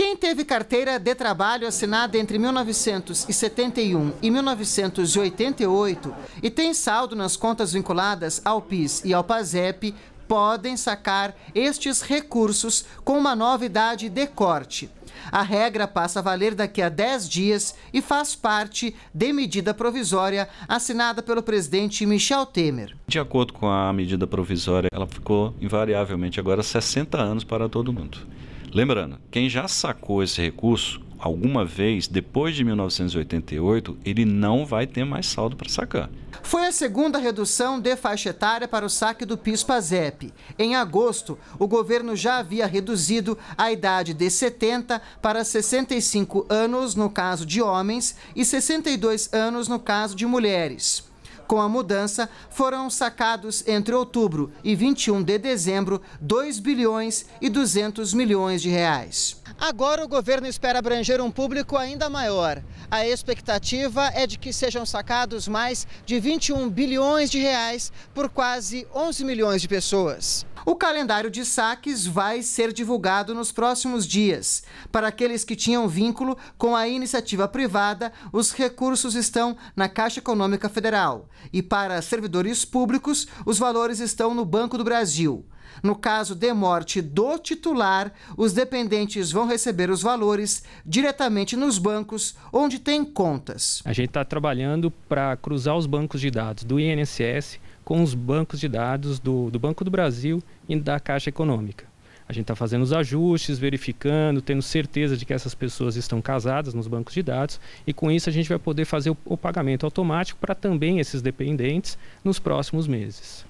Quem teve carteira de trabalho assinada entre 1971 e 1988 e tem saldo nas contas vinculadas ao PIS e ao PASEP podem sacar estes recursos com uma novidade de corte. A regra passa a valer daqui a 10 dias e faz parte de medida provisória assinada pelo presidente Michel Temer. De acordo com a medida provisória, ela ficou invariavelmente agora 60 anos para todo mundo. Lembrando, quem já sacou esse recurso alguma vez depois de 1988, ele não vai ter mais saldo para sacar. Foi a segunda redução de faixa etária para o saque do PIS/PASEP. Em agosto, o governo já havia reduzido a idade de 70 para 65 anos no caso de homens e 62 anos no caso de mulheres. Com a mudança, foram sacados entre outubro e 21 de dezembro 2 bilhões e 200 milhões de reais. Agora o governo espera abranger um público ainda maior. A expectativa é de que sejam sacados mais de 21 bilhões de reais por quase 11 milhões de pessoas. O calendário de saques vai ser divulgado nos próximos dias. Para aqueles que tinham vínculo com a iniciativa privada, os recursos estão na Caixa Econômica Federal. E para servidores públicos, os valores estão no Banco do Brasil. No caso de morte do titular, os dependentes vão receber os valores diretamente nos bancos onde tem contas. A gente está trabalhando para cruzar os bancos de dados do INSS com os bancos de dados do, do Banco do Brasil e da Caixa Econômica. A gente está fazendo os ajustes, verificando, tendo certeza de que essas pessoas estão casadas nos bancos de dados e com isso a gente vai poder fazer o, o pagamento automático para também esses dependentes nos próximos meses.